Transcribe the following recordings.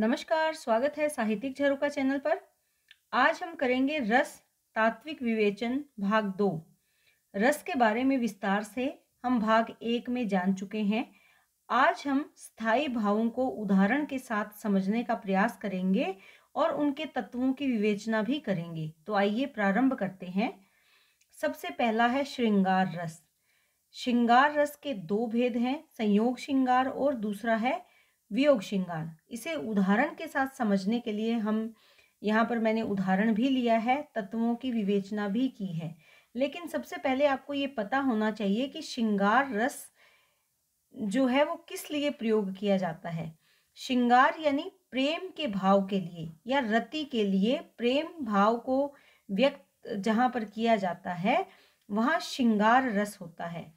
नमस्कार स्वागत है साहित्यिक झरोका चैनल पर आज हम करेंगे रस तात्विक विवेचन भाग दो रस के बारे में विस्तार से हम भाग एक में जान चुके हैं आज हम स्थायी भावों को उदाहरण के साथ समझने का प्रयास करेंगे और उनके तत्वों की विवेचना भी करेंगे तो आइए प्रारंभ करते हैं सबसे पहला है श्रृंगार रस श्रृंगार रस के दो भेद हैं संयोग श्रृंगार और दूसरा है वियोग श्रृंगार इसे उदाहरण के साथ समझने के लिए हम यहाँ पर मैंने उदाहरण भी लिया है तत्वों की विवेचना भी की है लेकिन सबसे पहले आपको ये पता होना चाहिए कि श्रृंगार रस जो है वो किस लिए प्रयोग किया जाता है श्रृंगार यानी प्रेम के भाव के लिए या रति के लिए प्रेम भाव को व्यक्त जहाँ पर किया जाता है वहाँ श्रृंगार रस होता है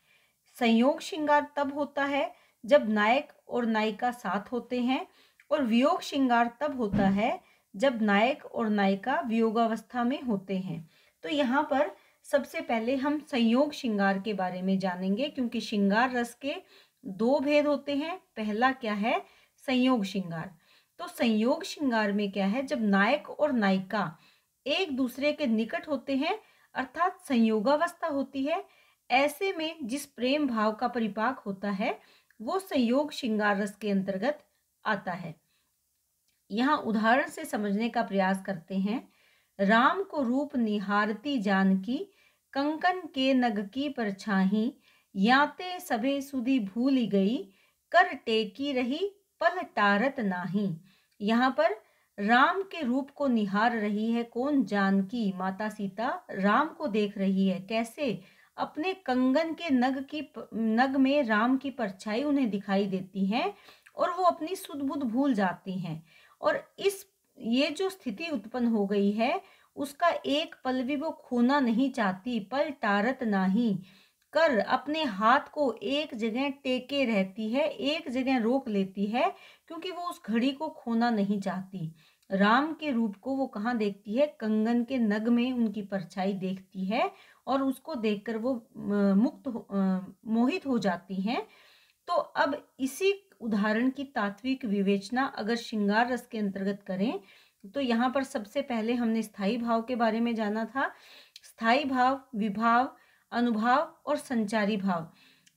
संयोग श्रृंगार तब होता है जब नायक और नायिका साथ होते हैं और वियोग श्रृंगार तब होता है जब नायक और नायिका वियोगावस्था में होते हैं तो यहाँ पर सबसे पहले हम संयोग श्रृंगार के बारे में जानेंगे क्योंकि श्रृंगार रस के दो भेद होते हैं पहला क्या है संयोग श्रृंगार तो संयोग श्रृंगार में क्या है जब नायक और नायिका एक दूसरे के निकट होते हैं अर्थात संयोगावस्था होती है ऐसे में जिस प्रेम भाव का परिपाक होता है वो संयोग श्रृंगार रस के अंतर्गत आता है यहाँ उदाहरण से समझने का प्रयास करते हैं राम को रूप निहारती जान की कंकन के नग की परछाही याते सभे सुधी भूली गई कर टेकी रही पल तारत नाही यहाँ पर राम के रूप को निहार रही है कौन जानकी माता सीता राम को देख रही है कैसे अपने कंगन के नग की नग में राम की परछाई उन्हें दिखाई देती है और वो अपनी सुध भूल जाती हैं और इस ये जो स्थिति उत्पन्न हो गई है उसका एक पल भी वो खोना नहीं चाहती पल टारत नाही कर अपने हाथ को एक जगह टेके रहती है एक जगह रोक लेती है क्योंकि वो उस घड़ी को खोना नहीं चाहती राम के रूप को वो कहाँ देखती है कंगन के नग में उनकी परछाई देखती है और उसको देखकर वो मुक्त मोहित हो जाती हैं तो अब इसी उदाहरण की तात्विक विवेचना अगर श्रृंगार रस के अंतर्गत करें तो यहाँ पर सबसे पहले हमने स्थायी भाव के बारे में जाना था स्थायी भाव विभाव अनुभाव और संचारी भाव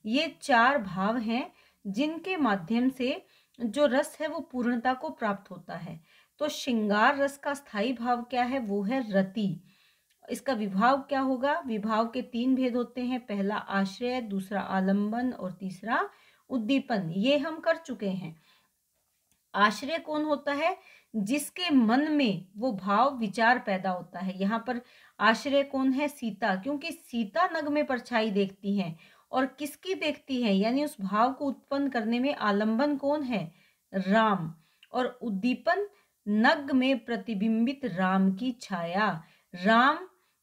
ये चार भाव हैं जिनके माध्यम से जो रस है वो पूर्णता को प्राप्त होता है तो श्रृंगार रस का स्थायी भाव क्या है वो है रति इसका विभाव क्या होगा विभाव के तीन भेद होते हैं पहला आश्रय दूसरा आलंबन और तीसरा उद्दीपन ये हम कर चुके हैं आश्रय कौन होता है जिसके मन में वो भाव विचार पैदा होता है यहाँ पर आश्रय कौन है सीता क्योंकि सीता नग में परछाई देखती है और किसकी देखती है यानी उस भाव को उत्पन्न करने में आलंबन कौन है राम और उद्दीपन नग में प्रतिबिंबित राम की छाया राम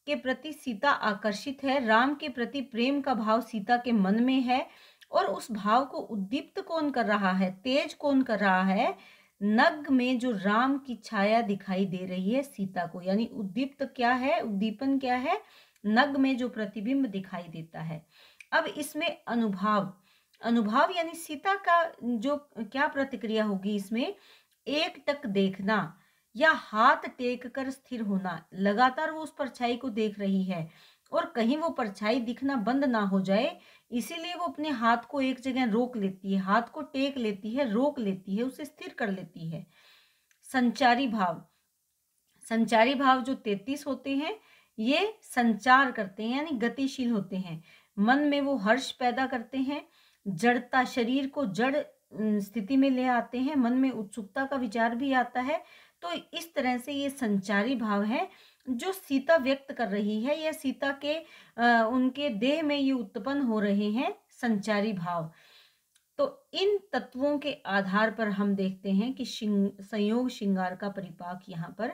के प्रति सीता आकर्षित है राम के प्रति प्रेम का भाव सीता के मन में है और उस भाव को उद्दीप्त कौन कर रहा है तेज कौन कर रहा है नग में जो राम की छाया दिखाई दे रही है सीता को यानी उद्दीप्त क्या है उद्दीपन क्या है नग में जो प्रतिबिंब दिखाई देता है अब इसमें अनुभाव अनुभाव यानी सीता का जो क्या प्रतिक्रिया होगी इसमें एक टक देखना या हाथ टेक कर स्थिर होना लगातार वो उस परछाई को देख रही है और कहीं वो परछाई दिखना बंद ना हो जाए इसीलिए वो अपने हाथ को एक जगह रोक लेती है हाथ को टेक लेती है रोक लेती है उसे स्थिर कर लेती है संचारी भाव संचारी भाव जो तैतीस होते हैं ये संचार करते हैं यानी गतिशील होते हैं मन में वो हर्ष पैदा करते हैं जड़ता शरीर को जड़ स्थिति में ले आते हैं मन में उत्सुकता का विचार भी आता है तो इस तरह से ये संचारी भाव है जो सीता व्यक्त कर रही है या सीता के आ, उनके देह में ये उत्पन्न हो रहे हैं संचारी भाव तो इन तत्वों के आधार पर हम देखते हैं कि शिंग, संयोग श्रृंगार का परिपाक यहाँ पर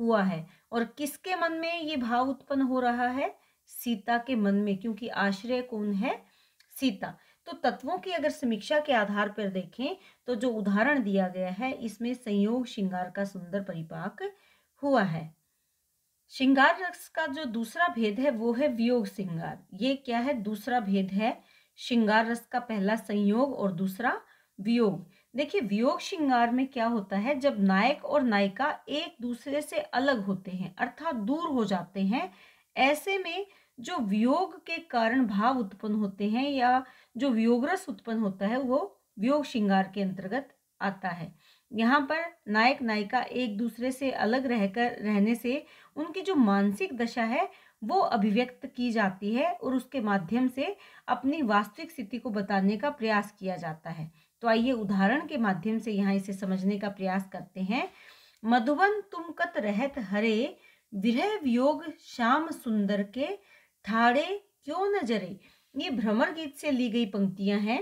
हुआ है और किसके मन में ये भाव उत्पन्न हो रहा है सीता के मन में क्योंकि आश्रय कौन है सीता तो तत्वों की अगर समीक्षा के आधार पर देखें तो जो उदाहरण दिया गया है इसमें संयोग श्रृंगार का सुंदर परिपाक हुआ है श्रृंगार रस का जो दूसरा भेद है वो है वियोग श्रृंगार ये क्या है दूसरा भेद है श्रृंगार रस का पहला संयोग और दूसरा वियोग देखिए वियोग श्रृंगार में क्या होता है जब नायक और नायिका एक दूसरे से अलग होते हैं अर्थात दूर हो जाते हैं ऐसे में जो वियोग के कारण भाव उत्पन्न होते हैं या जो वियोगरस उत्पन्न होता है वो वियोग श्रृंगार के अंतर्गत आता है यहाँ पर नायक नायिका एक दूसरे से अलग रहकर रहने से उनकी जो मानसिक दशा है वो अभिव्यक्त की जाती है और उसके माध्यम से अपनी वास्तविक स्थिति को बताने का प्रयास किया जाता है तो आइए उदाहरण के माध्यम से यहाँ इसे समझने का प्रयास करते हैं मधुबन तुम कत रहत हरे विरह वियोग श्याम सुंदर के ठाड़े क्यों न जरे ये भ्रमर गीत से ली गई पंक्तियां हैं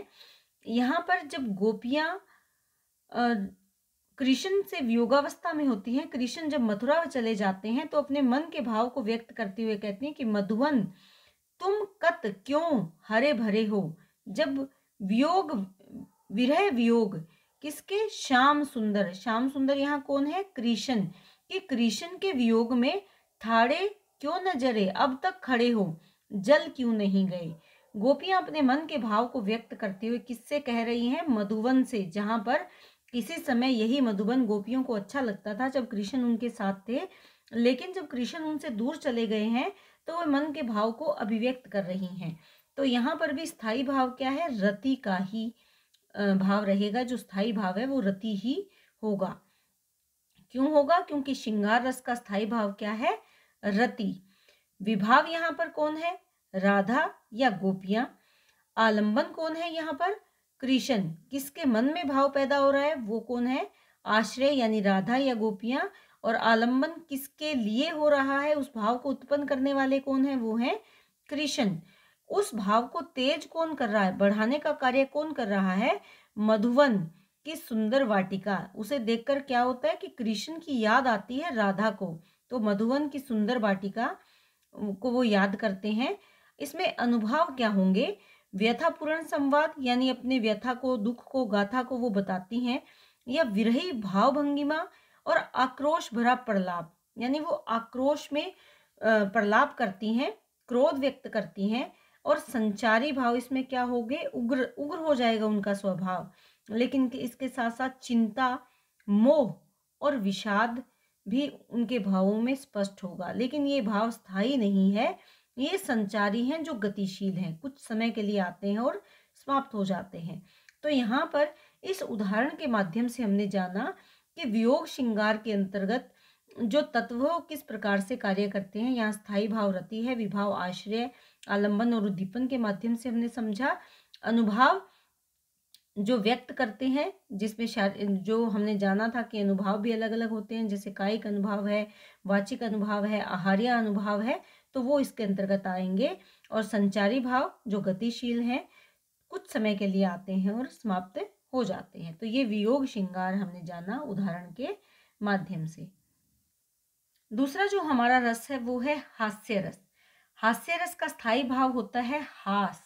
यहाँ पर जब गोपियाँ कृष्ण से वियोगावस्था में होती हैं कृष्ण जब मथुरा चले जाते हैं तो अपने मन के भाव को व्यक्त करते हुए कहते हैं कि मधुवन तुम कत क्यों हरे भरे हो जब वियोग विरह वियोग किसके श्याम सुंदर श्याम सुंदर यहाँ कौन है कृष्ण कि कृष्ण के वियोग में थाड़े क्यों न जरे अब तक खड़े हो जल क्यों नहीं गए गोपियां अपने मन के भाव को व्यक्त करते हुए किससे कह रही हैं मधुवन से जहां पर किसी समय यही मधुबन गोपियों को अच्छा लगता था जब कृष्ण उनके साथ थे लेकिन जब कृष्ण उनसे दूर चले गए हैं तो वह मन के भाव को अभिव्यक्त कर रही हैं तो यहाँ पर भी स्थाई भाव क्या है रति का ही भाव रहेगा जो स्थाई भाव है वो रति ही होगा क्यों होगा क्योंकि श्रृंगार रस का स्थाई भाव क्या है रति विभाव यहाँ पर कौन है राधा या गोपियां आलंबन कौन है यहाँ पर कृष्ण किसके मन में भाव पैदा हो रहा है वो कौन है आश्रय यानी राधा या गोपियां और आलंबन किसके लिए हो रहा है उस भाव को उत्पन्न करने वाले कौन है वो है कृष्ण उस भाव को तेज कौन कर रहा है बढ़ाने का कार्य कौन कर रहा है मधुवन की सुंदर वाटिका उसे देखकर क्या होता है कि कृष्ण की याद आती है राधा को तो मधुवन की सुंदर वाटिका को वो याद करते हैं इसमें अनुभव क्या होंगे व्यथापूर्ण संवाद यानी अपने व्यथा को दुख को गाथा को वो बताती हैं या विरही भाव भंगिमा और आक्रोश भरा प्रलाप यानी वो आक्रोश में प्रलाप करती हैं क्रोध व्यक्त करती हैं और संचारी भाव इसमें क्या हो गए उग्र उग्र हो जाएगा उनका स्वभाव लेकिन इसके साथ साथ चिंता मोह और विषाद भी उनके भावों में स्पष्ट होगा लेकिन ये भाव स्थायी नहीं है ये संचारी हैं जो गतिशील हैं कुछ समय के लिए आते हैं और समाप्त हो जाते हैं तो यहाँ पर इस उदाहरण के माध्यम से हमने जाना कि वियोग श्रृंगार के अंतर्गत जो तत्व किस प्रकार से कार्य करते हैं यहाँ स्थायी भाव रति है विभाव आश्रय आलंबन और उद्दीपन के माध्यम से हमने समझा अनुभाव जो व्यक्त करते हैं जिसमें जो हमने जाना था कि अनुभाव भी अलग अलग होते हैं जैसे कायिक अनुभाव है वाचिक अनुभाव है आहार्य अनुभाव है तो वो इसके अंतर्गत आएंगे और संचारी भाव जो गतिशील हैं कुछ समय के लिए आते हैं और समाप्त हो जाते हैं तो ये वियोग श्रृंगार हमने जाना उदाहरण के माध्यम से दूसरा जो हमारा रस है वो है हास्य रस हास्य रस का स्थायी भाव होता है हास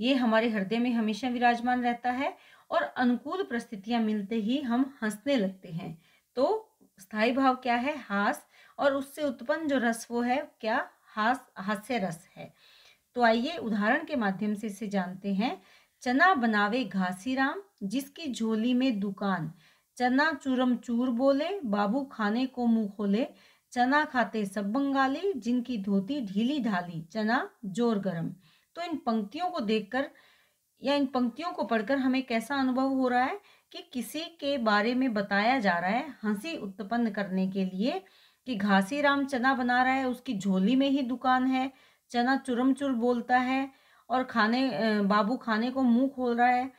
ये हमारे हृदय में हमेशा विराजमान रहता है और अनुकूल परिस्थितियां मिलते ही हम हंसने लगते हैं तो स्थायी भाव क्या है हास और उससे उत्पन्न जो रस वो है क्या हास हास्य रस है तो आइए उदाहरण के माध्यम से इसे जानते हैं चना बनावे घासीराम जिसकी झोली में दुकान चना चूरम चूर बोले बाबू खाने को मुंह खोले चना खाते सब बंगाली जिनकी धोती ढीली ढाली चना जोर गरम तो इन पंक्तियों को देखकर या इन पंक्तियों को पढ़कर हमें कैसा अनुभव हो रहा है कि किसी के बारे में बताया जा रहा है हंसी उत्पन्न करने के लिए कि घासी राम चना बना रहा है उसकी झोली में ही दुकान है चना चुरम चुर बोलता है और खाने बाबू खाने को मुंह खोल रहा है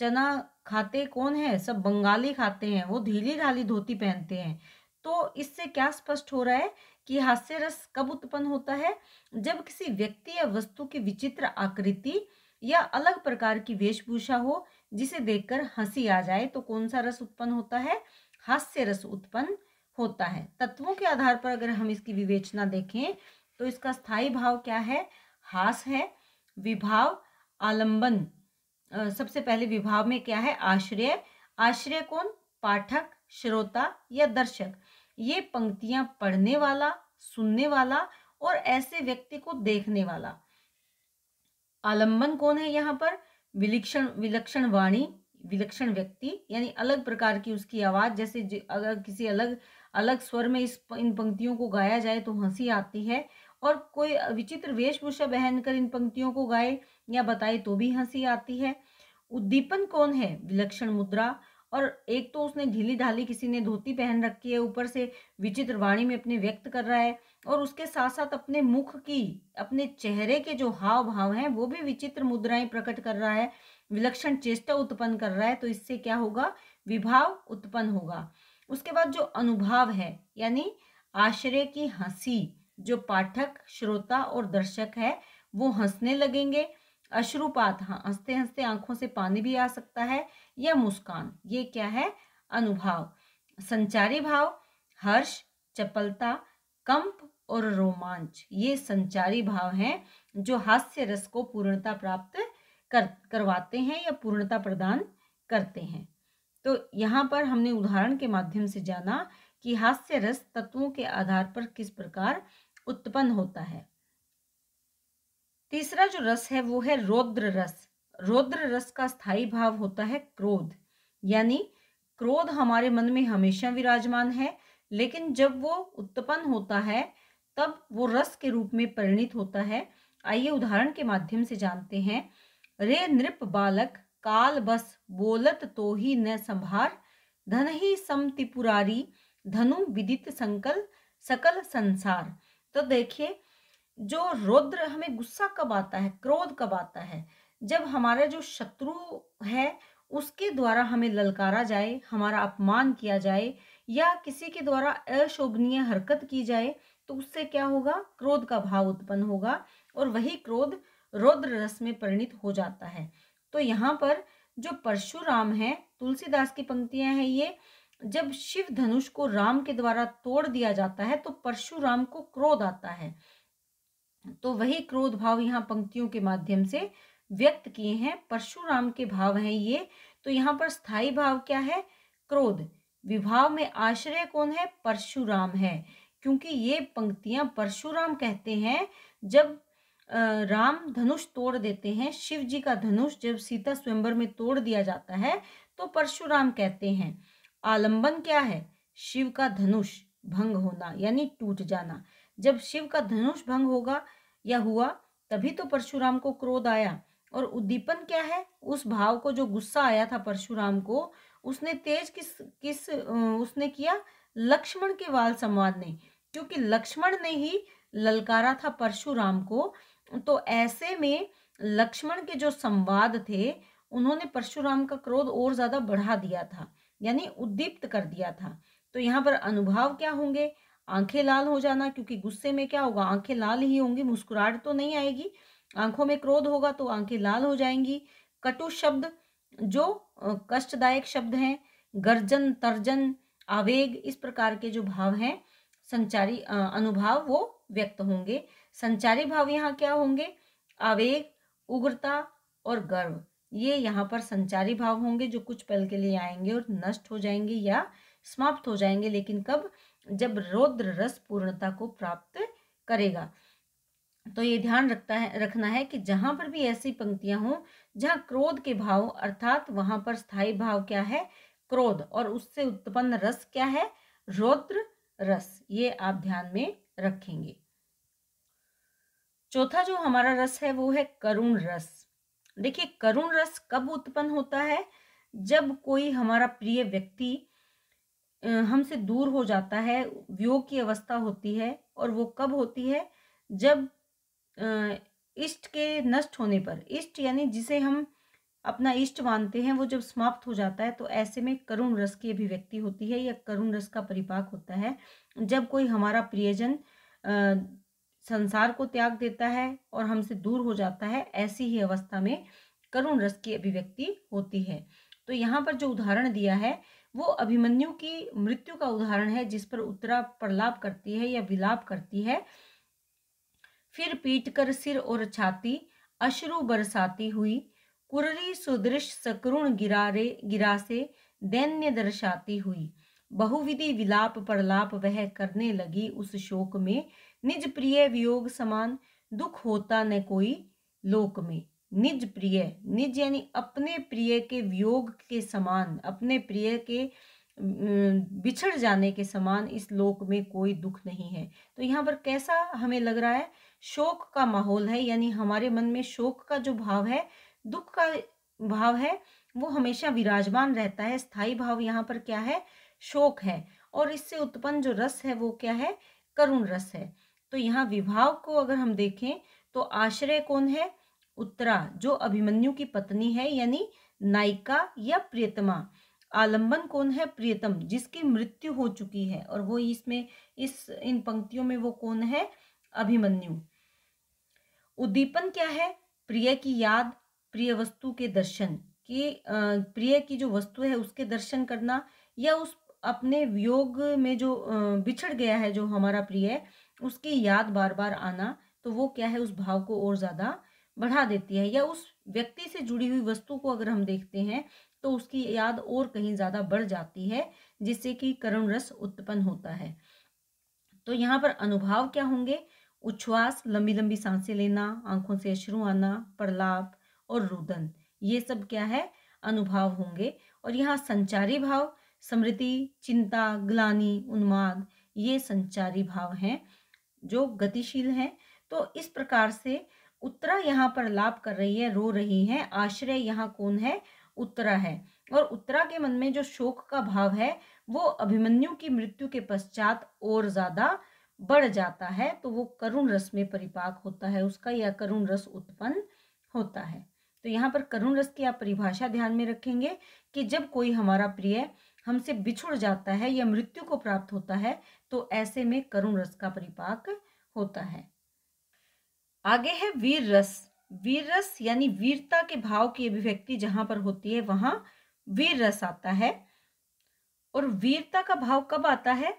चना खाते कौन है सब बंगाली खाते हैं वो ढीली ढाली धोती पहनते हैं तो इससे क्या स्पष्ट हो रहा है कि हास्य रस कब उत्पन्न होता है जब किसी व्यक्ति या वस्तु की विचित्र आकृति या अलग प्रकार की वेशभूषा हो जिसे देखकर हंसी आ जाए तो कौन सा रस उत्पन्न होता है हास्य रस उत्पन्न होता है तत्वों के आधार पर अगर हम इसकी विवेचना देखें तो इसका स्थायी भाव क्या है हास है विभाव आलंबन सबसे पहले विभाव में क्या है आश्रय आश्रय कौन पाठक श्रोता या दर्शक ये पंक्तियां पढ़ने वाला सुनने वाला और ऐसे व्यक्ति को देखने वाला आलंबन कौन है यहाँ पर विलक्षण विलक्षण वाणी विलक्षण व्यक्ति यानी अलग प्रकार की उसकी आवाज जैसे अगर किसी अलग अलग स्वर में इस इन पंक्तियों को गाया जाए तो हंसी आती है और कोई विचित्र वेशभूषा पहनकर इन पंक्तियों को गाए या बताए तो भी हंसी आती है उद्दीपन कौन है विलक्षण मुद्रा और एक तो उसने ढीली ढाली किसी ने धोती पहन रखी है ऊपर से विचित्र वाणी में अपने व्यक्त कर रहा है और उसके साथ साथ अपने मुख की अपने चेहरे के जो हाव भाव हैं वो भी विचित्र मुद्राएं प्रकट कर रहा है विलक्षण चेष्टा उत्पन्न कर रहा है तो इससे क्या होगा विभाव उत्पन्न होगा उसके बाद जो अनुभाव है यानी आश्रय की हंसी जो पाठक श्रोता और दर्शक है वो हंसने लगेंगे अश्रुपात हाँ हंसते हंसते आंखों से पानी भी आ सकता है या मुस्कान ये क्या है अनुभाव संचारी भाव हर्ष चपलता कंप और रोमांच ये संचारी भाव हैं जो हास्य रस को पूर्णता प्राप्त कर करवाते हैं या पूर्णता प्रदान करते हैं तो यहाँ पर हमने उदाहरण के माध्यम से जाना कि हास्य रस तत्वों के आधार पर किस प्रकार उत्पन्न होता है तीसरा जो रस है वो है रौद्र रस रौद्र रस का स्थायी भाव होता है क्रोध यानी क्रोध हमारे मन में हमेशा विराजमान है लेकिन जब वो उत्पन्न होता है तब वो रस के रूप में परिणित होता है आइए उदाहरण के माध्यम से जानते हैं रे नृप बालक काल बस बोलत तो ही न संभार धन ही सम धनु विदित संकल सकल संसार तो देखिए जो रौद्र हमें गुस्सा कब आता है क्रोध कब आता है जब हमारा जो शत्रु है उसके द्वारा हमें ललकारा जाए हमारा अपमान किया जाए या किसी के द्वारा अशोभनीय हरकत की जाए तो उससे क्या होगा क्रोध का भाव उत्पन्न होगा और वही क्रोध रौद्र रस में परिणित हो जाता है तो यहाँ पर जो परशुराम है तुलसीदास की पंक्तियां हैं ये जब शिव धनुष को राम के द्वारा तोड़ दिया जाता है तो परशुराम को क्रोध आता है तो वही क्रोध भाव यहाँ पंक्तियों के माध्यम से व्यक्त किए हैं परशुराम के भाव हैं ये तो यहाँ पर स्थायी भाव क्या है क्रोध विभाव में आश्रय कौन है परशुराम है क्योंकि ये पंक्तियां परशुराम कहते हैं जब राम धनुष तोड़ देते हैं शिव जी का धनुष जब सीता स्वयंवर में तोड़ दिया जाता है तो परशुराम कहते हैं आलंबन क्या है शिव का धनुष भंग होना यानी टूट जाना जब शिव का धनुष भंग होगा या हुआ तभी तो परशुराम को क्रोध आया और उद्दीपन क्या है उस भाव को जो गुस्सा आया था परशुराम को उसने तेज किस किस उसने किया लक्ष्मण के वाल संवाद ने क्योंकि लक्ष्मण ने ही ललकारा था परशुराम को तो ऐसे में लक्ष्मण के जो संवाद थे उन्होंने परशुराम का क्रोध और ज्यादा बढ़ा दिया था यानी उद्दीप्त कर दिया था तो यहाँ पर अनुभव क्या होंगे आंखें लाल हो जाना क्योंकि गुस्से में क्या होगा आंखें लाल ही होंगी मुस्कुराहट तो नहीं आएगी आंखों में क्रोध होगा तो आंखें लाल हो जाएंगी कटु शब्द जो कष्टदायक शब्द हैं गर्जन तर्जन आवेग इस प्रकार के जो भाव हैं संचारी अनुभाव वो व्यक्त होंगे संचारी भाव यहाँ क्या होंगे आवेग उग्रता और गर्व ये यहाँ पर संचारी भाव होंगे जो कुछ पल के लिए आएंगे और नष्ट हो जाएंगे या समाप्त हो जाएंगे लेकिन कब जब रौद्र रस पूर्णता को प्राप्त करेगा तो ये ध्यान रखता है रखना है कि जहां पर भी ऐसी पंक्तियां हों जहाँ क्रोध के भाव अर्थात वहां पर स्थायी भाव क्या है क्रोध और उससे उत्पन्न रस क्या है रौद्र रस ये आप ध्यान में रखेंगे चौथा जो हमारा रस है वो है करुण रस देखिए करुण रस कब उत्पन्न होता है जब कोई हमारा प्रिय व्यक्ति हमसे दूर हो जाता है वियोग की अवस्था होती है और वो कब होती है जब इष्ट के नष्ट होने पर इष्ट यानी जिसे हम अपना इष्ट मानते हैं वो जब समाप्त हो जाता है तो ऐसे में करुण रस की अभिव्यक्ति होती है या करुण रस का परिपाक होता है जब कोई हमारा प्रियजन संसार को त्याग देता है और हमसे दूर हो जाता है ऐसी ही अवस्था में करुण रस की अभिव्यक्ति होती है तो यहाँ पर जो उदाहरण दिया है वो अभिमन्यु की मृत्यु का उदाहरण है जिस पर उत्तरा प्रलाप करती है या विलाप करती है फिर पीट कर सिर और छाती अश्रु बरसाती हुई कुररी सुदृश सकरुण गिरारे गिरा से दैन्य दर्शाती हुई बहुविधि विलाप प्रलाप वह करने लगी उस शोक में निज प्रिय वियोग समान दुख होता न कोई लोक में निज प्रिय निज यानी अपने प्रिय के वियोग के समान अपने प्रिय के बिछड़ जाने के समान इस लोक में कोई दुख नहीं है तो यहाँ पर कैसा हमें लग रहा है शोक का माहौल है यानी हमारे मन में शोक का जो भाव है दुख का भाव है वो हमेशा विराजमान रहता है स्थायी भाव यहाँ पर क्या है शोक है और इससे उत्पन्न जो रस है वो क्या है करुण रस है तो यहाँ विभाव को अगर हम देखें तो आश्रय कौन है उत्तरा जो अभिमन्यु की पत्नी है यानी नायिका या प्रियतमा आलंबन कौन है प्रियतम जिसकी मृत्यु हो चुकी है और वो इसमें इस इन पंक्तियों में वो कौन है अभिमन्यु उद्दीपन क्या है प्रिय की याद प्रिय वस्तु के दर्शन की प्रिय की जो वस्तु है उसके दर्शन करना या उस अपने वियोग में जो बिछड़ गया है जो हमारा प्रिय है उसकी याद बार बार आना तो वो क्या है उस भाव को और ज़्यादा बढ़ा देती है या उस व्यक्ति से जुड़ी हुई वस्तु को अगर हम देखते हैं तो उसकी याद और कहीं ज़्यादा बढ़ जाती है जिससे कि करुण रस उत्पन्न होता है तो यहाँ पर अनुभाव क्या होंगे उच्छ्वास लंबी लंबी सांसें लेना आंखों से अश्रु आना प्रलाप और रुदन ये सब क्या है अनुभाव होंगे और यहाँ संचारी भाव स्मृति चिंता ग्लानी उन्माद ये संचारी भाव हैं जो गतिशील हैं तो इस प्रकार से उत्तरा यहाँ पर लाभ कर रही है रो रही है आश्रय यहाँ कौन है उत्तरा है और उत्तरा के मन में जो शोक का भाव है वो अभिमन्यु की मृत्यु के पश्चात और ज्यादा बढ़ जाता है तो वो करुण रस में परिपाक होता है उसका यह करुण रस उत्पन्न होता है तो यहाँ पर करुण रस की आप परिभाषा ध्यान में रखेंगे कि जब कोई हमारा प्रिय हमसे बिछुड़ जाता है या मृत्यु को प्राप्त होता है तो ऐसे में करुण रस का परिपाक होता है आगे है वीर रस वीर रस यानी वीरता के भाव की अभिव्यक्ति जहां पर होती है वहां वीर रस आता है और वीरता का भाव कब आता है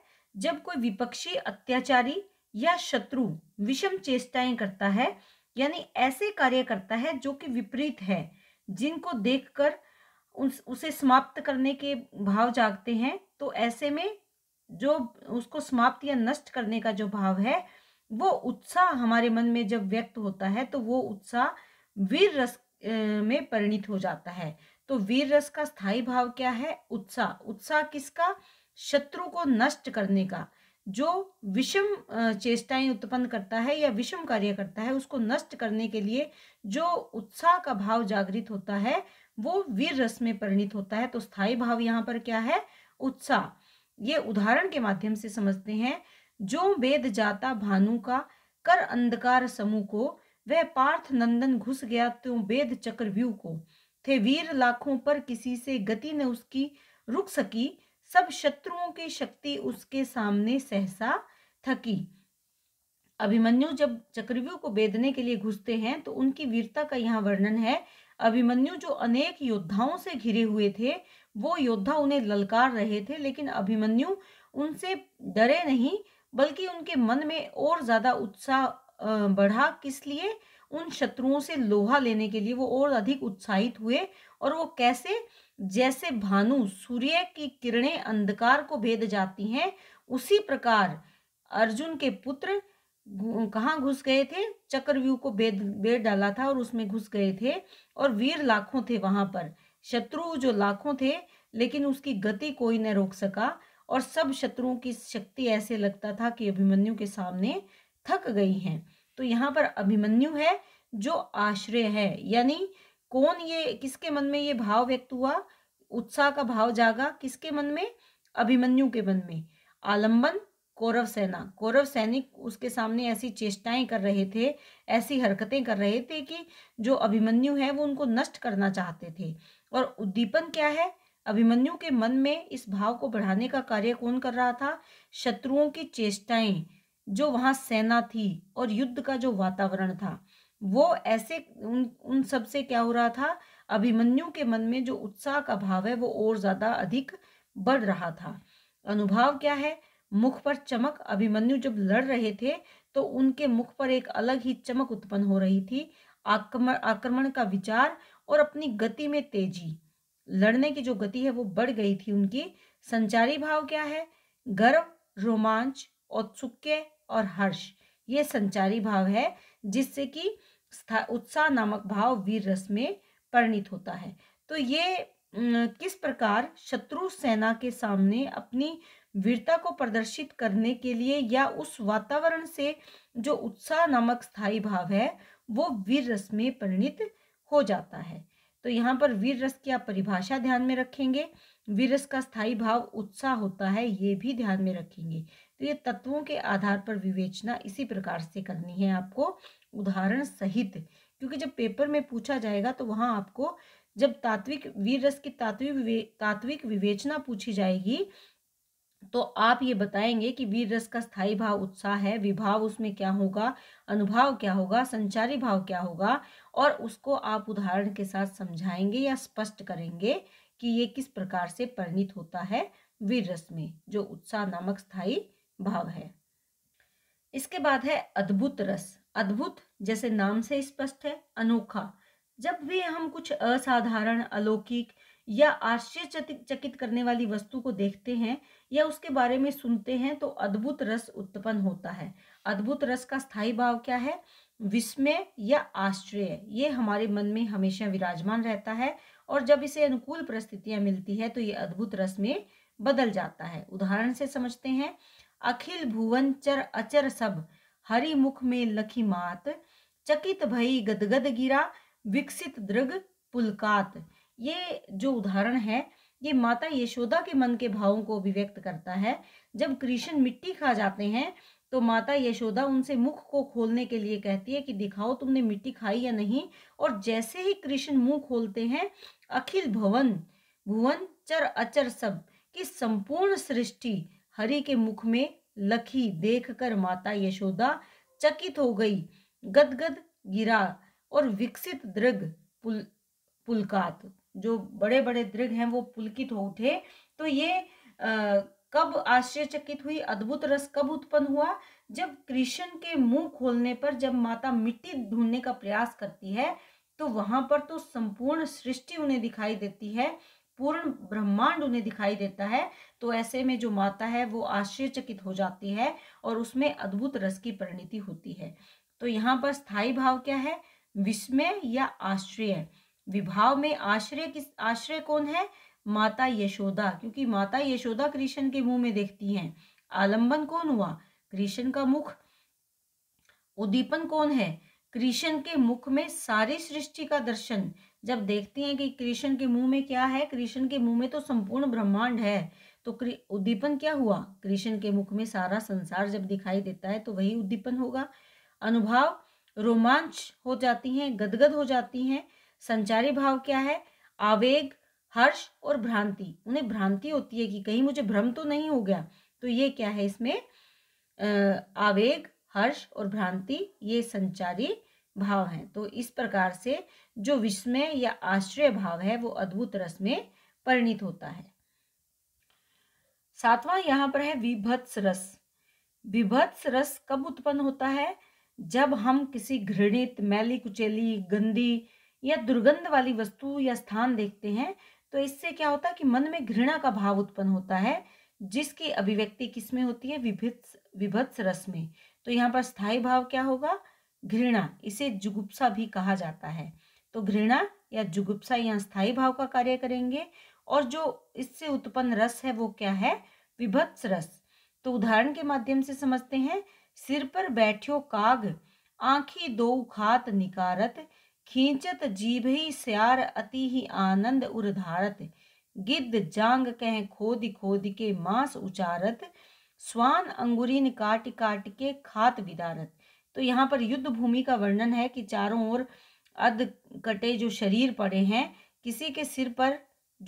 जब कोई विपक्षी अत्याचारी या शत्रु विषम चेष्टाएं करता है यानी ऐसे कार्य करता है जो कि विपरीत है जिनको देखकर उस उसे समाप्त करने के भाव जागते हैं तो ऐसे में जो उसको समाप्त या नष्ट करने का जो भाव है वो उत्साह हमारे मन में जब व्यक्त होता है तो वो उत्साह वीर रस में परिणित हो जाता है तो वीर रस का स्थायी भाव क्या है उत्साह उत्साह किसका शत्रु को नष्ट करने का जो विषम चेष्टाएं उत्पन्न करता है या विषम कार्य करता है उसको नष्ट करने के लिए जो उत्साह का भाव जागृत होता है वो वीर रस में परिणित होता है तो स्थायी भाव यहाँ पर क्या है उत्साह ये उदाहरण के माध्यम से समझते हैं जो वेद जाता भानु का कर अंधकार समूह को वह पार्थ नंदन घुस गया तो वेद चक्रव्यूह को थे वीर लाखों पर किसी से गति न उसकी रुक सकी सब शत्रुओं की शक्ति उसके सामने सहसा थकी अभिमन्यु जब चक्रव्यूह को बेदने के लिए घुसते हैं तो उनकी वीरता का यहाँ वर्णन है अभिमन्यु जो अनेक योद्धाओं से घिरे हुए थे वो योद्धा उन्हें ललकार रहे थे लेकिन अभिमन्यु उनसे डरे नहीं बल्कि उनके मन में और ज़्यादा उत्साह बढ़ा किस लिए उन शत्रुओं से लोहा लेने के लिए वो और अधिक उत्साहित हुए और वो कैसे जैसे भानु सूर्य की किरणें अंधकार को भेद जाती हैं उसी प्रकार अर्जुन के पुत्र कहाँ घुस गए थे चक्रव्यूह को भेद भेद डाला था और उसमें घुस गए थे और वीर लाखों थे वहां पर शत्रु जो लाखों थे लेकिन उसकी गति कोई न रोक सका और सब शत्रुओं की शक्ति ऐसे लगता था कि अभिमन्यु के सामने थक गई हैं तो यहाँ पर अभिमन्यु है जो आश्रय है यानी कौन ये किसके मन में ये भाव व्यक्त हुआ उत्साह का भाव जागा किसके मन में अभिमन्यु के मन में आलंबन कौरव सेना कौरव सैनिक उसके सामने ऐसी चेष्टाएं कर रहे थे ऐसी हरकतें कर रहे थे कि जो अभिमन्यु है वो उनको नष्ट करना चाहते थे और उद्दीपन क्या है अभिमन्यु के मन में इस भाव को बढ़ाने का कार्य कौन कर रहा था शत्रुओं की चेष्टाएं जो वहां सेना थी और युद्ध का जो वातावरण था वो ऐसे उन उन सब से क्या हो रहा था अभिमन्यु के मन में जो उत्साह का भाव है वो और ज्यादा अधिक बढ़ रहा था अनुभाव क्या है मुख पर चमक अभिमन्यु जब लड़ रहे थे तो उनके मुख पर एक अलग ही चमक उत्पन्न हो रही थी आक्रमण आक्रमण का विचार और अपनी गति में तेजी लड़ने की जो गति है वो बढ़ गई थी उनकी संचारी भाव क्या है गर्व रोमांच औत्सुक्य और हर्ष ये संचारी भाव है जिससे कि उत्साह नामक भाव वीर रस में परिणित होता है तो ये किस प्रकार शत्रु सेना के सामने अपनी वीरता को प्रदर्शित करने के लिए या उस वातावरण से जो उत्साह नामक स्थायी भाव है वो वीर रस में परिणित हो जाता है तो यहाँ पर वीर रस की आप परिभाषा ध्यान में रखेंगे वीर रस का स्थायी भाव उत्साह होता है ये भी ध्यान में रखेंगे तो ये तत्वों के आधार पर विवेचना इसी प्रकार से करनी है आपको उदाहरण सहित क्योंकि जब पेपर में पूछा जाएगा तो वहाँ आपको जब तात्विक वीर रस की तात्विक विवे, तात्विक विवेचना पूछी जाएगी तो आप ये बताएंगे कि वीर रस का स्थायी भाव उत्साह है विभाव उसमें क्या होगा अनुभाव क्या होगा संचारी भाव क्या होगा और उसको आप उदाहरण के साथ समझाएंगे या स्पष्ट करेंगे कि ये किस प्रकार से परिणित होता है वीर रस में जो उत्साह नामक स्थाई भाव है इसके बाद है अद्भुत रस अद्भुत जैसे नाम से स्पष्ट है अनोखा जब भी हम कुछ असाधारण अलौकिक या आश्चर्यचकित करने वाली वस्तु को देखते हैं या उसके बारे में सुनते हैं तो अद्भुत रस उत्पन्न होता है अद्भुत रस का स्थायी भाव क्या है विस्मय या आश्चर्य ये हमारे मन में हमेशा विराजमान रहता है और जब इसे अनुकूल परिस्थितियां मिलती है तो ये अद्भुत रस में बदल जाता है उदाहरण से समझते हैं अखिल भुवन चर अचर सब हरि मुख में लखी मात चकित भई गदगद गिरा विकसित दृग पुलकात ये जो उदाहरण है ये माता यशोदा के मन के भावों को अभिव्यक्त करता है जब कृष्ण मिट्टी खा जाते हैं तो माता यशोदा उनसे मुख को खोलने के लिए कहती है कि दिखाओ तुमने मिट्टी खाई या नहीं और जैसे ही कृष्ण मुंह खोलते हैं अखिल भवन भुवन चर अचर सब की संपूर्ण सृष्टि हरि के मुख में लखी देखकर माता यशोदा चकित हो गई गदगद गिरा और विकसित दृग पुल पुलकात जो बड़े बड़े दृग हैं वो पुलकित हो उठे तो ये आ, कब आश्चर्यचकित हुई अद्भुत रस कब उत्पन्न हुआ जब कृष्ण के मुंह खोलने पर जब माता मिट्टी ढूंढने का प्रयास करती है तो वहां पर तो संपूर्ण सृष्टि उन्हें दिखाई देती है पूर्ण ब्रह्मांड उन्हें दिखाई देता है तो ऐसे में जो माता है वो आश्चर्यचकित हो जाती है और उसमें अद्भुत रस की परिणति होती है तो यहाँ पर स्थायी भाव क्या है विस्मय या आश्रय विभाव में आश्रय किस आश्रय कौन है माता यशोदा क्योंकि माता यशोदा कृष्ण के मुंह में देखती हैं आलंबन कौन हुआ कृष्ण का मुख उद्दीपन कौन है कृष्ण के मुख में सारी सृष्टि का दर्शन जब देखती हैं कि कृष्ण के मुंह में क्या है कृष्ण के मुंह में तो संपूर्ण ब्रह्मांड है तो उद्दीपन क्या हुआ कृष्ण के मुख में सारा संसार जब दिखाई देता है तो वही उद्दीपन होगा अनुभाव रोमांच हो जाती हैं गदगद हो जाती हैं संचारी भाव क्या है आवेग हर्ष और भ्रांति उन्हें भ्रांति होती है कि कहीं मुझे भ्रम तो नहीं हो गया तो ये क्या है इसमें आवेग हर्ष और भ्रांति ये संचारी भाव हैं तो इस प्रकार से जो विस्मय या आश्चर्य भाव है वो अद्भुत रस में परिणित होता है सातवां यहाँ पर है विभत्स रस विभत्स रस कब उत्पन्न होता है जब हम किसी घृणित मैली कुचेली गंदी या दुर्गंध वाली वस्तु या स्थान देखते हैं तो इससे क्या होता है कि मन में घृणा का भाव उत्पन्न होता है जिसकी अभिव्यक्ति किसमें होती है विभित्स विभत्स रस में तो यहाँ पर स्थायी भाव क्या होगा घृणा इसे जुगुप्सा भी कहा जाता है तो घृणा या जुगुप्सा यहाँ स्थायी भाव का कार्य करेंगे और जो इससे उत्पन्न रस है वो क्या है विभत्स रस तो उदाहरण के माध्यम से समझते हैं सिर पर बैठो काग आंखी दो खात निकारत खींचत जीभ ही स्यार अति ही आनंद उर्धारत गिद्ध जांग कह खोद खोद के मांस उचारत स्वान अंगुरीन काट काट के खात विदारत तो यहाँ पर युद्ध भूमि का वर्णन है कि चारों ओर अध कटे जो शरीर पड़े हैं किसी के सिर पर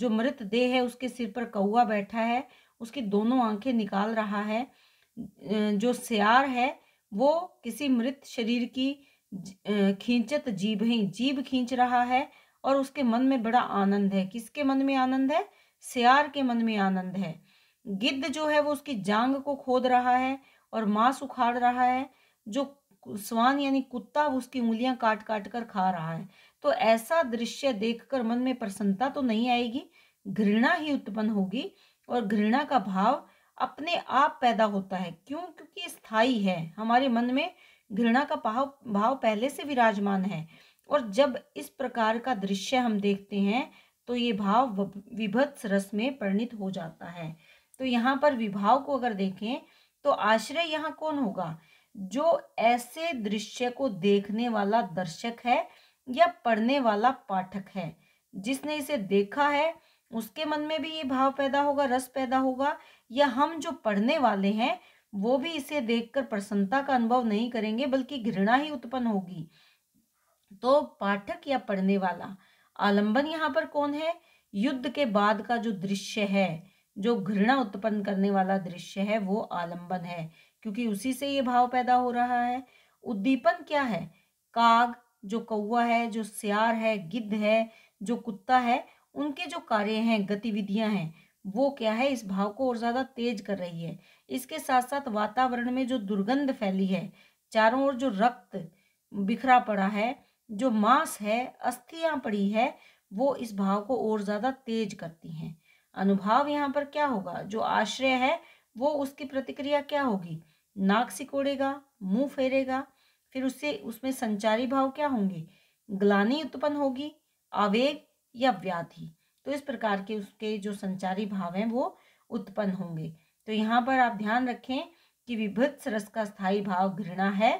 जो मृत देह है उसके सिर पर कौआ बैठा है उसकी दोनों आंखें निकाल रहा है जो सियार है वो किसी मृत शरीर की खींचत जीव ही जीव खींच रहा है और उसके मन में बड़ा आनंद है किसके मन में आनंद है सियार के मन में आनंद है गिद्ध जो है वो उसकी जांग को खोद रहा है और मांस उखाड़ रहा है जो स्वान यानी कुत्ता उसकी उंगलियां काट काट कर खा रहा है तो ऐसा दृश्य देखकर मन में प्रसन्नता तो नहीं आएगी घृणा ही उत्पन्न होगी और घृणा का भाव अपने आप पैदा होता है क्यों क्योंकि स्थाई है हमारे मन में घृणा का भाव भाव पहले से विराजमान है और जब इस प्रकार का दृश्य हम देखते हैं तो ये भाव विभत्स रस में परिणित हो जाता है तो यहाँ पर विभाव को अगर देखें तो आश्रय यहाँ कौन होगा जो ऐसे दृश्य को देखने वाला दर्शक है या पढ़ने वाला पाठक है जिसने इसे देखा है उसके मन में भी ये भाव पैदा होगा रस पैदा होगा या हम जो पढ़ने वाले हैं वो भी इसे देखकर प्रसन्नता का अनुभव नहीं करेंगे बल्कि घृणा ही उत्पन्न होगी तो पाठक या पढ़ने वाला आलंबन यहाँ पर कौन है युद्ध के बाद का जो दृश्य है जो घृणा उत्पन्न करने वाला दृश्य है वो आलंबन है क्योंकि उसी से ये भाव पैदा हो रहा है उद्दीपन क्या है काग जो कौआ है जो सियार है गिद्ध है जो कुत्ता है उनके जो कार्य हैं गतिविधियां हैं वो क्या है इस भाव को और ज़्यादा तेज कर रही है इसके साथ साथ वातावरण में जो दुर्गंध फैली है चारों ओर जो रक्त बिखरा पड़ा है जो मांस है अस्थियां पड़ी है वो इस भाव को और ज़्यादा तेज करती हैं अनुभाव यहाँ पर क्या होगा जो आश्रय है वो उसकी प्रतिक्रिया क्या होगी नाक सिकोड़ेगा मुंह फेरेगा फिर उससे उसमें संचारी भाव क्या होंगे ग्लानी उत्पन्न होगी आवेग या व्याधि तो इस प्रकार के उसके जो संचारी भाव हैं वो उत्पन्न होंगे तो यहाँ पर आप ध्यान रखें कि विभत्स रस का स्थायी भाव घृणा है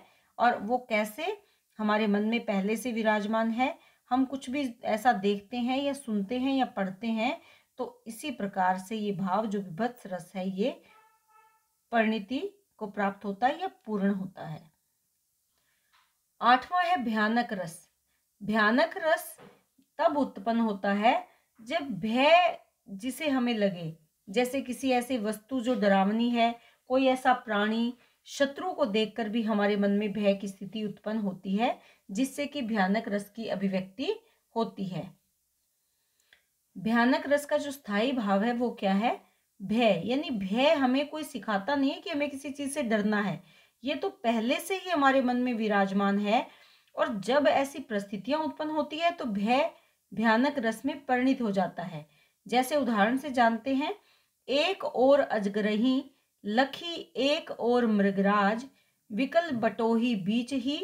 और वो कैसे हमारे मन में पहले से विराजमान है हम कुछ भी ऐसा देखते हैं या सुनते हैं या पढ़ते हैं तो इसी प्रकार से ये भाव जो विभत्स रस है ये परिणति को प्राप्त होता है या पूर्ण होता है आठवां है भयानक रस भयानक रस तब उत्पन्न होता है जब भय जिसे हमें लगे जैसे किसी ऐसी वस्तु जो डरावनी है कोई ऐसा प्राणी शत्रु को देखकर भी हमारे मन में भय की स्थिति उत्पन्न होती है जिससे कि भयानक रस की अभिव्यक्ति होती है भयानक रस का जो स्थायी भाव है वो क्या है भय यानी भय हमें कोई सिखाता नहीं है कि हमें किसी चीज से डरना है ये तो पहले से ही हमारे मन में विराजमान है और जब ऐसी परिस्थितियां उत्पन्न होती है तो भय भयानक रस में परिणित हो जाता है जैसे उदाहरण से जानते हैं एक और अजगरही लखी एक और मृगराज विकल बटोही बीच ही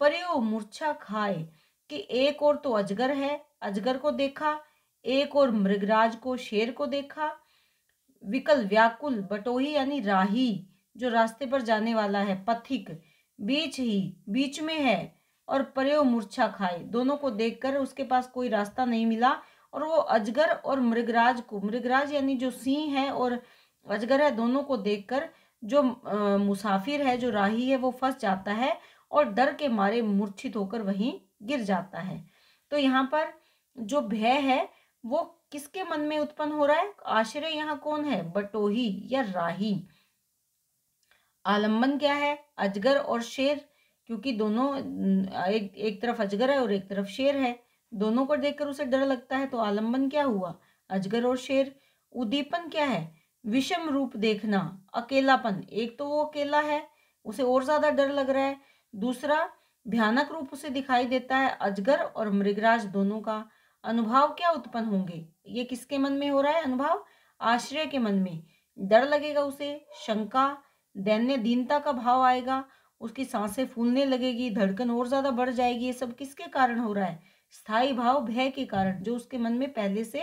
परयो मूर्छा खाए कि एक और तो अजगर है अजगर को देखा एक और मृगराज को शेर को देखा विकल व्याकुल बटोही यानी राही जो रास्ते पर जाने वाला है पथिक बीच ही बीच में है और परयो मूर्छा खाए दोनों को देखकर उसके पास कोई रास्ता नहीं मिला और वो अजगर और मृगराज को मृगराज यानी जो सिंह है और अजगर है दोनों को देखकर जो आ, मुसाफिर है जो राही है वो फंस जाता है और डर के मारे मूर्छित होकर वहीं गिर जाता है तो यहाँ पर जो भय है वो किसके मन में उत्पन्न हो रहा है आश्रय यहाँ कौन है बटोही या राही आलम्बन क्या है अजगर और शेर क्योंकि दोनों एक एक तरफ अजगर है और एक तरफ शेर है दोनों को देखकर उसे डर लगता है तो आलंबन क्या हुआ अजगर और शेर उद्दीपन क्या है विषम रूप देखना अकेलापन एक तो वो अकेला है उसे और ज्यादा डर लग रहा है दूसरा भयानक रूप उसे दिखाई देता है अजगर और मृगराज दोनों का अनुभाव क्या उत्पन्न होंगे ये किसके मन में हो रहा है अनुभाव आश्रय के मन में डर लगेगा उसे शंका दैन्य दीनता का भाव आएगा उसकी सांसें फूलने लगेगी धड़कन और ज्यादा बढ़ जाएगी ये सब किसके कारण हो रहा है स्थायी भाव भय के कारण जो उसके मन में पहले से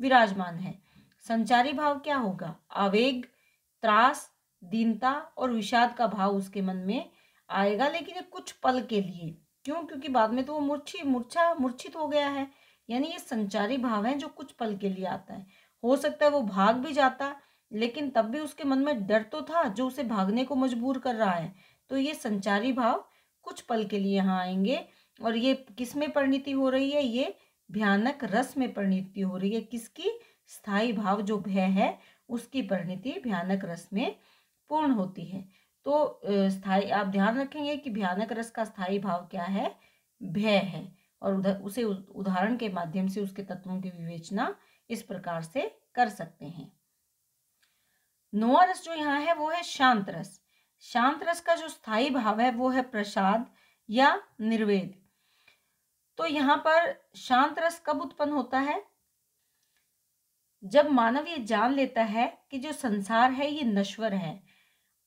विराजमान है संचारी भाव क्या होगा आवेग त्रास दीनता और विषाद का भाव उसके मन में आएगा लेकिन ये कुछ पल के लिए क्यों क्योंकि बाद में तो वो मूर्छी मूर्छा मूर्छित हो गया है यानी ये संचारी भाव है जो कुछ पल के लिए आता है हो सकता है वो भाग भी जाता लेकिन तब भी उसके मन में डर तो था जो उसे भागने को मजबूर कर रहा है तो ये संचारी भाव कुछ पल के लिए यहाँ आएंगे और ये किस में परिणति हो रही है ये भयानक रस में परिणति हो रही है किसकी स्थायी भाव जो भय है उसकी परिणति भयानक रस में पूर्ण होती है तो स्थाई आप ध्यान रखेंगे कि भयानक रस का स्थायी भाव क्या है भय है और उधर उसे उदाहरण के माध्यम से उसके तत्वों की विवेचना इस प्रकार से कर सकते हैं नोआ रस जो यहाँ है वो है शांत रस शांत रस का जो स्थायी भाव है वो है प्रसाद या निर्वेद तो यहाँ पर शांत रस कब उत्पन्न होता है जब मानव ये जान लेता है कि जो संसार है ये नश्वर है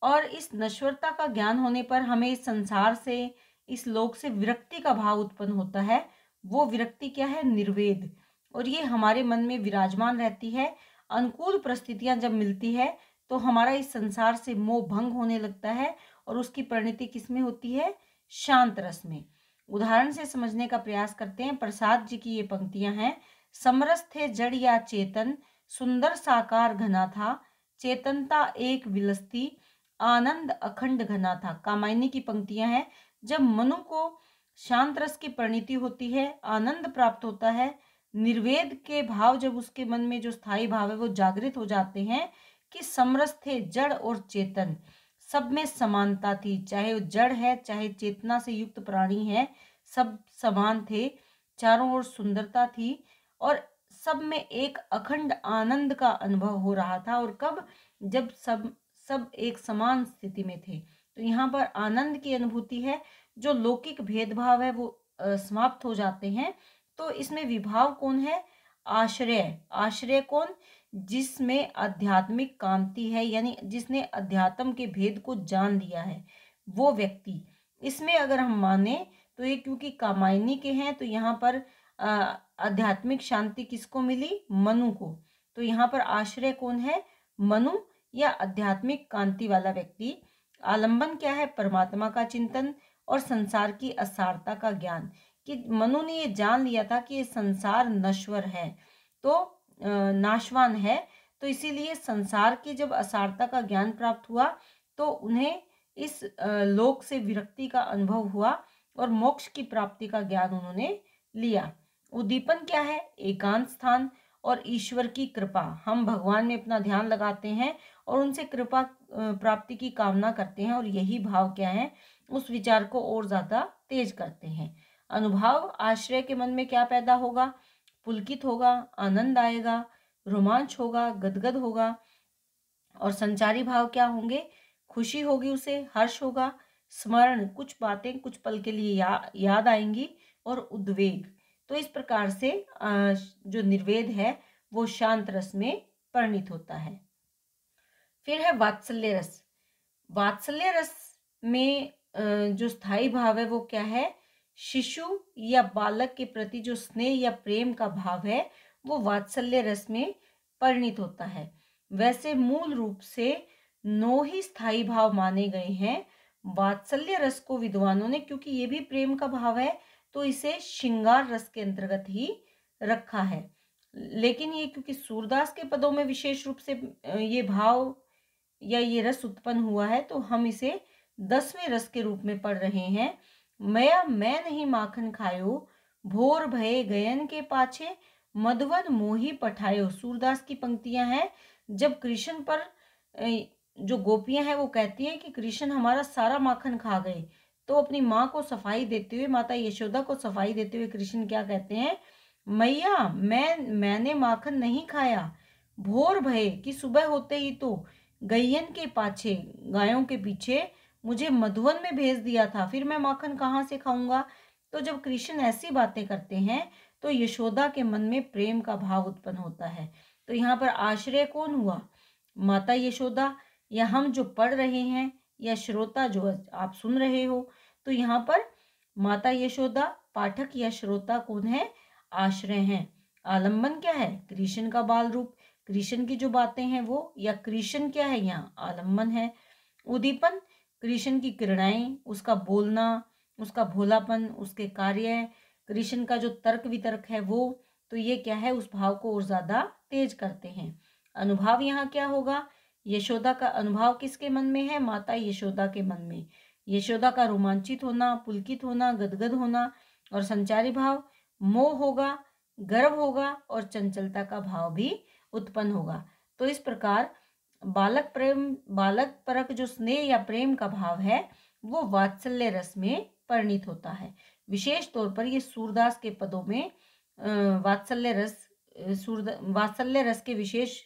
और इस नश्वरता का ज्ञान होने पर हमें इस संसार से इस लोक से विरक्ति का भाव उत्पन्न होता है वो विरक्ति क्या है निर्वेद और ये हमारे मन में विराजमान रहती है अनुकूल परिस्थितियां जब मिलती है तो हमारा इस संसार से मोह भंग होने लगता है और उसकी परिणति किस में होती है शांत रस में उदाहरण से समझने का प्रयास करते हैं प्रसाद जी की ये पंक्तियां हैं समरस थे जड़ या चेतन सुंदर साकार घना था चेतनता एक विलस्ती आनंद अखंड घना था कामायनी की पंक्तियां हैं जब मनु को शांत रस की परिणति होती है आनंद प्राप्त होता है निर्वेद के भाव जब उसके मन में जो स्थायी भाव है वो जागृत हो जाते हैं कि समरस थे जड़ और चेतन सब में समानता थी चाहे वो जड़ है चाहे चेतना से युक्त प्राणी है सब समान थे चारों ओर सुंदरता थी और सब में एक अखंड आनंद का अनुभव हो रहा था और कब जब सब सब एक समान स्थिति में थे तो यहाँ पर आनंद की अनुभूति है जो लौकिक भेदभाव है वो आ, समाप्त हो जाते हैं तो इसमें विभाव कौन है आश्रय आश्रय कौन जिसमें आध्यात्मिक कांति है यानी जिसने अध्यात्म के भेद को जान लिया है वो व्यक्ति इसमें अगर हम माने तो ये क्योंकि कामायनी के हैं तो यहाँ पर आध्यात्मिक शांति किसको मिली मनु को तो यहाँ पर आश्रय कौन है मनु या आध्यात्मिक कांति वाला व्यक्ति आलंबन क्या है परमात्मा का चिंतन और संसार की असारता का ज्ञान कि मनु ने ये जान लिया था कि ये संसार नश्वर है तो नाशवान है तो इसीलिए संसार की जब असारता का ज्ञान प्राप्त हुआ तो उन्हें इस लोक से विरक्ति का अनुभव हुआ और मोक्ष की प्राप्ति का ज्ञान उन्होंने लिया उद्दीपन क्या है एकांत स्थान और ईश्वर की कृपा हम भगवान में अपना ध्यान लगाते हैं और उनसे कृपा प्राप्ति की कामना करते हैं और यही भाव क्या है उस विचार को और ज़्यादा तेज करते हैं अनुभाव आश्रय के मन में क्या पैदा होगा पुलकित होगा आनंद आएगा रोमांच होगा गदगद होगा और संचारी भाव क्या होंगे खुशी होगी उसे हर्ष होगा स्मरण कुछ बातें कुछ पल के लिए या, याद आएंगी और उद्वेग तो इस प्रकार से जो निर्वेद है वो शांत रस में परिणित होता है फिर है वात्सल्य रस वात्सल्य रस में जो स्थायी भाव है वो क्या है शिशु या बालक के प्रति जो स्नेह या प्रेम का भाव है वो वात्सल्य रस में परिणित होता है वैसे मूल रूप से नौ ही स्थायी भाव माने गए हैं वात्सल्य रस को विद्वानों ने क्योंकि ये भी प्रेम का भाव है तो इसे श्रृंगार रस के अंतर्गत ही रखा है लेकिन ये क्योंकि सूरदास के पदों में विशेष रूप से ये भाव या ये रस उत्पन्न हुआ है तो हम इसे दसवें रस के रूप में पढ़ रहे हैं मैं मैं नहीं माखन खायो भोर भय गयन के पाछे मधुवन मोही पठायो सूरदास की पंक्तियां हैं जब कृष्ण पर जो गोपियां हैं वो कहती हैं कि कृष्ण हमारा सारा माखन खा गए तो अपनी माँ को सफाई देते हुए माता यशोदा को सफाई देते हुए कृष्ण क्या कहते हैं मैया मैं मैंने माखन नहीं खाया भोर भय कि सुबह होते ही तो गैयन के पाछे गायों के पीछे मुझे मधुवन में भेज दिया था फिर मैं माखन कहाँ से खाऊंगा तो जब कृष्ण ऐसी बातें करते हैं तो यशोदा के मन में प्रेम का भाव उत्पन्न होता है तो यहाँ पर आश्रय कौन हुआ माता यशोदा या हम जो पढ़ रहे हैं या श्रोता जो आप सुन रहे हो तो यहाँ पर माता यशोदा पाठक या श्रोता कौन है आश्रय हैं आलंबन क्या है कृष्ण का बाल रूप कृष्ण की जो बातें हैं वो या कृष्ण क्या है यहाँ आलंबन है उदीपन कृष्ण की किरणाएं उसका बोलना उसका भोलापन उसके कार्य कृष्ण का जो तर्क वितर्क है वो तो ये क्या है उस भाव को और ज़्यादा तेज करते हैं अनुभव यहाँ क्या होगा यशोदा का अनुभव किसके मन में है माता यशोदा के मन में यशोदा का रोमांचित होना पुलकित होना गदगद होना और संचारी भाव मोह होगा गर्व होगा और चंचलता का भाव भी उत्पन्न होगा तो इस प्रकार बालक प्रेम बालक परक जो स्नेह या प्रेम का भाव है वो वात्सल्य रस में परिणित होता है विशेष तौर पर ये सूरदास के पदों में वात्सल्य रस सूरदा वात्सल्य रस के विशेष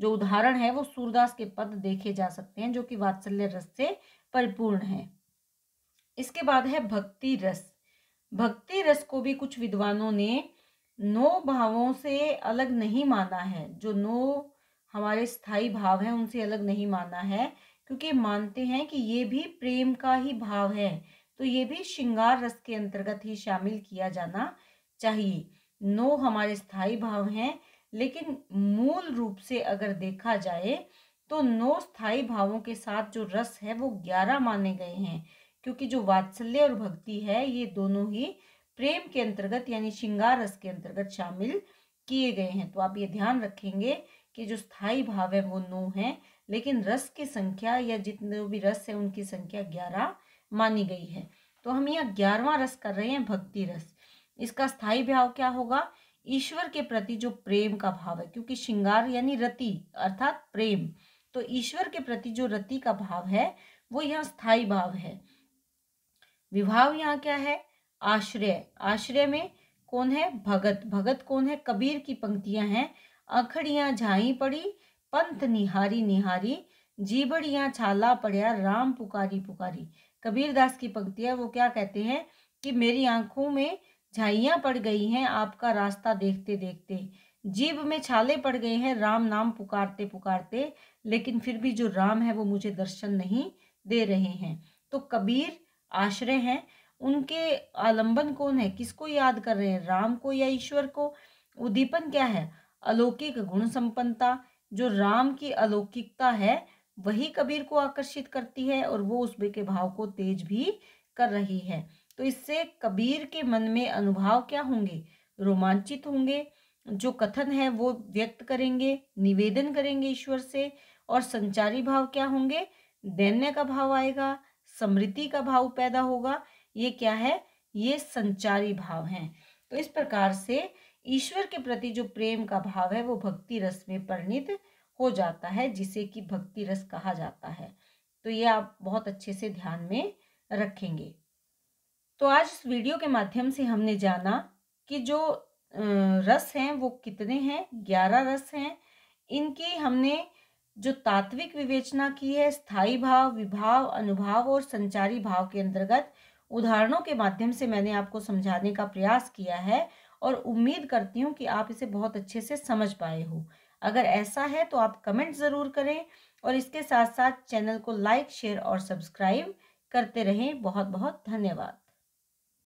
जो उदाहरण है वो सूरदास के पद देखे जा सकते हैं जो कि वात्सल्य रस से परिपूर्ण है इसके बाद है भक्ति रस भक्ति रस को भी कुछ विद्वानों ने नौ भावों से अलग नहीं माना है जो नौ हमारे स्थायी भाव हैं उनसे अलग नहीं माना है क्योंकि मानते हैं कि ये भी प्रेम का ही भाव है तो ये भी श्रृंगार रस के अंतर्गत ही शामिल किया जाना चाहिए नो हमारे स्थायी भाव हैं लेकिन मूल रूप से अगर देखा जाए तो नो स्थाई भावों के साथ जो रस है वो ग्यारह माने गए हैं क्योंकि जो वात्सल्य और भक्ति है ये दोनों ही प्रेम के अंतर्गत यानी श्रृंगार रस के अंतर्गत शामिल किए गए हैं तो आप ये ध्यान रखेंगे कि जो स्थाई भाव है वो नौ है लेकिन रस की संख्या या जितने भी रस है उनकी संख्या ग्यारह मानी गई है तो हम यहाँ ग्यारहवा रस कर रहे हैं भक्ति रस इसका स्थायी भाव क्या होगा ईश्वर के प्रति जो प्रेम का भाव है क्योंकि श्रृंगार यानी रति अर्थात प्रेम तो ईश्वर के प्रति जो रति का भाव है वो यहाँ स्थाई भाव है विभाव यहाँ क्या है आश्रय आश्रय में कौन है भगत भगत कौन है कबीर की पंक्तियां हैं आखड़ियां झाई पड़ी पंथ निहारी निहारी जीबड़ियां छाला पड़िया राम पुकारी पुकारी कबीरदास की पंक्तियां वो क्या कहते हैं कि मेरी आंखों में झाइयां पड़ गई हैं आपका रास्ता देखते देखते जीव में छाले पड़ गए हैं राम नाम पुकारते पुकारते लेकिन फिर भी जो राम है वो मुझे दर्शन नहीं दे रहे हैं तो कबीर आश्रय हैं उनके आलंबन कौन है किसको याद कर रहे हैं राम को या ईश्वर को उद्दीपन क्या है अलौकिक गुण संपन्नता जो राम की अलौकिकता है वही कबीर को आकर्षित करती है और वो उस के भाव को तेज भी कर रही है तो इससे कबीर के मन में अनुभव क्या होंगे रोमांचित होंगे जो कथन है वो व्यक्त करेंगे निवेदन करेंगे ईश्वर से और संचारी भाव क्या होंगे दैन्य का भाव आएगा समृद्धि का भाव पैदा होगा ये क्या है ये संचारी भाव हैं तो इस प्रकार से ईश्वर के प्रति जो प्रेम का भाव है वो भक्ति रस में परिणित हो जाता है जिसे कि भक्ति रस कहा जाता है तो ये आप बहुत अच्छे से ध्यान में रखेंगे तो आज इस वीडियो के माध्यम से हमने जाना कि जो रस हैं वो कितने हैं ग्यारह रस हैं इनकी हमने जो तात्विक विवेचना की है स्थायी भाव विभाव अनुभाव और संचारी भाव के अंतर्गत उदाहरणों के माध्यम से मैंने आपको समझाने का प्रयास किया है और उम्मीद करती हूँ कि आप इसे बहुत अच्छे से समझ पाए हो अगर ऐसा है तो आप कमेंट ज़रूर करें और इसके साथ साथ चैनल को लाइक शेयर और सब्सक्राइब करते रहें बहुत बहुत धन्यवाद